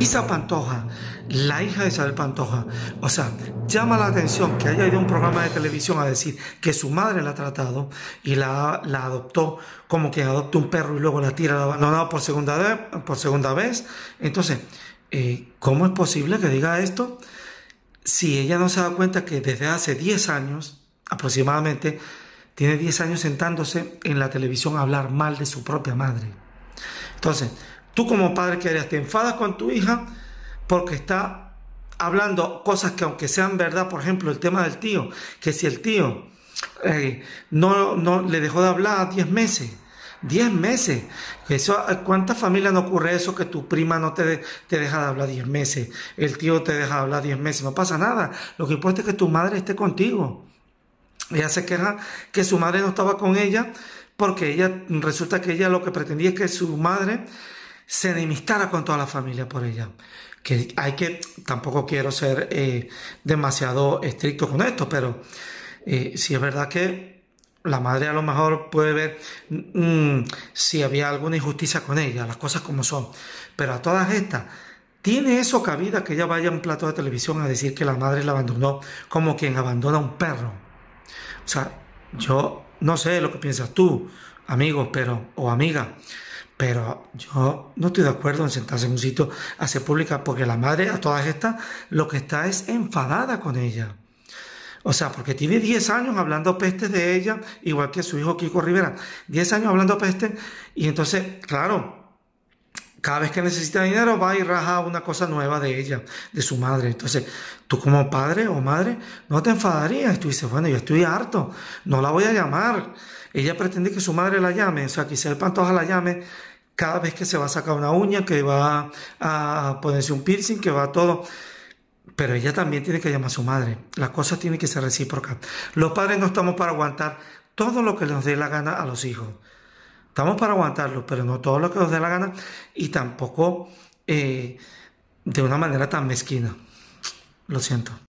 Isa Pantoja, la hija de Isabel Pantoja. O sea, llama la atención que haya ido a un programa de televisión a decir que su madre la ha tratado y la, la adoptó como quien adopta un perro y luego la tira abandonado por segunda vez. Por segunda vez. Entonces, eh, ¿cómo es posible que diga esto si ella no se da cuenta que desde hace 10 años aproximadamente tiene 10 años sentándose en la televisión a hablar mal de su propia madre? Entonces, Tú como padre que harías? te enfadas con tu hija porque está hablando cosas que aunque sean verdad, por ejemplo, el tema del tío, que si el tío eh, no, no le dejó de hablar 10 meses, 10 meses. Eso, ¿Cuántas familias no ocurre eso que tu prima no te, deja de hablar 10 meses? El tío te deja de hablar 10 meses. No pasa nada. Lo que importa es que tu madre esté contigo. Ella se queja que su madre no estaba con ella porque ella resulta que ella lo que pretendía es que su madre se enemistara con toda la familia por ella. Que hay que, tampoco quiero ser eh, demasiado estricto con esto, pero eh, si es verdad que la madre a lo mejor puede ver mm, si había alguna injusticia con ella, las cosas como son. Pero a todas estas, ¿tiene eso cabida que ella vaya a un plato de televisión a decir que la madre la abandonó como quien abandona a un perro? O sea, yo no sé lo que piensas tú, ...amigo, pero, o amiga, pero yo no estoy de acuerdo en sentarse en un sitio a hacer pública porque la madre a todas estas lo que está es enfadada con ella. O sea, porque tiene 10 años hablando peste de ella, igual que su hijo Kiko Rivera. 10 años hablando peste y entonces, claro, cada vez que necesita dinero va y raja una cosa nueva de ella, de su madre. Entonces, tú como padre o madre no te enfadarías. Tú dices, bueno, yo estoy harto, no la voy a llamar. Ella pretende que su madre la llame, o sea, sea el pantoja la llame cada vez que se va a sacar una uña, que va a ponerse un piercing, que va a todo. Pero ella también tiene que llamar a su madre. Las cosas tienen que ser recíprocas. Los padres no estamos para aguantar todo lo que nos dé la gana a los hijos. Estamos para aguantarlo, pero no todo lo que nos dé la gana y tampoco eh, de una manera tan mezquina. Lo siento.